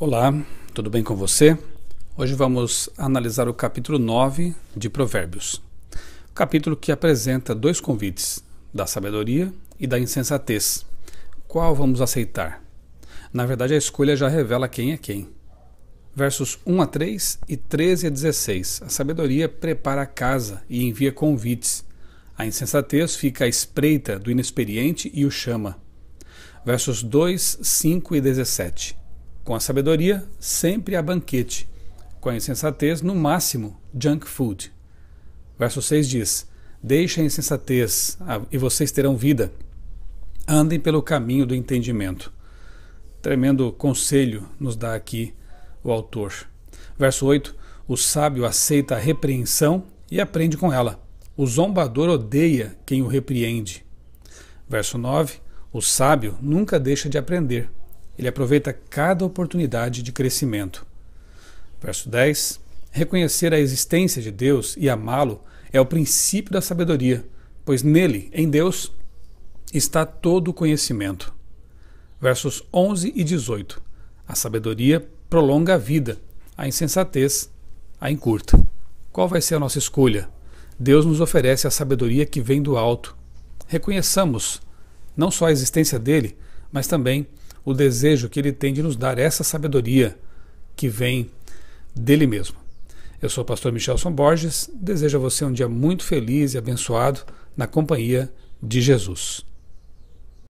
Olá, tudo bem com você? Hoje vamos analisar o capítulo 9 de Provérbios. capítulo que apresenta dois convites, da sabedoria e da insensatez. Qual vamos aceitar? Na verdade, a escolha já revela quem é quem. Versos 1 a 3 e 13 a 16. A sabedoria prepara a casa e envia convites. A insensatez fica à espreita do inexperiente e o chama. Versos 2, 5 e 17. Com a sabedoria, sempre há banquete. Com a insensatez, no máximo, junk food. Verso 6 diz: Deixem a insensatez e vocês terão vida. Andem pelo caminho do entendimento. Tremendo conselho nos dá aqui o autor. Verso 8: O sábio aceita a repreensão e aprende com ela. O zombador odeia quem o repreende. Verso 9: O sábio nunca deixa de aprender. Ele aproveita cada oportunidade de crescimento. Verso 10: Reconhecer a existência de Deus e amá-lo é o princípio da sabedoria, pois nele, em Deus, está todo o conhecimento. Versos 11 e 18: A sabedoria prolonga a vida, a insensatez a encurta. Qual vai ser a nossa escolha? Deus nos oferece a sabedoria que vem do alto. Reconheçamos não só a existência dele, mas também o desejo que ele tem de nos dar essa sabedoria que vem dele mesmo. Eu sou o pastor Michelson Borges, desejo a você um dia muito feliz e abençoado na companhia de Jesus.